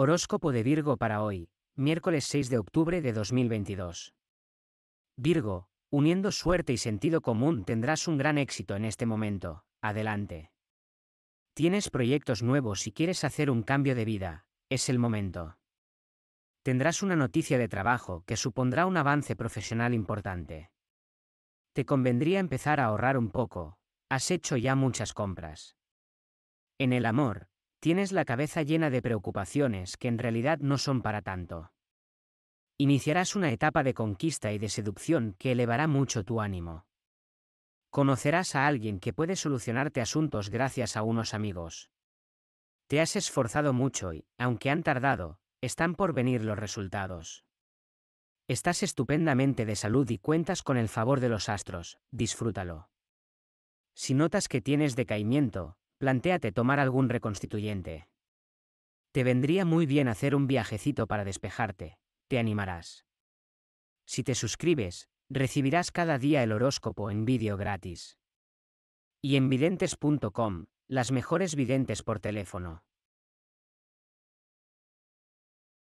Horóscopo de Virgo para hoy, miércoles 6 de octubre de 2022. Virgo, uniendo suerte y sentido común tendrás un gran éxito en este momento, adelante. Tienes proyectos nuevos y quieres hacer un cambio de vida, es el momento. Tendrás una noticia de trabajo que supondrá un avance profesional importante. Te convendría empezar a ahorrar un poco, has hecho ya muchas compras. En el amor, Tienes la cabeza llena de preocupaciones que en realidad no son para tanto. Iniciarás una etapa de conquista y de seducción que elevará mucho tu ánimo. Conocerás a alguien que puede solucionarte asuntos gracias a unos amigos. Te has esforzado mucho y, aunque han tardado, están por venir los resultados. Estás estupendamente de salud y cuentas con el favor de los astros, disfrútalo. Si notas que tienes decaimiento, plantéate tomar algún reconstituyente. Te vendría muy bien hacer un viajecito para despejarte, te animarás. Si te suscribes, recibirás cada día el horóscopo en vídeo gratis. Y en videntes.com, las mejores videntes por teléfono.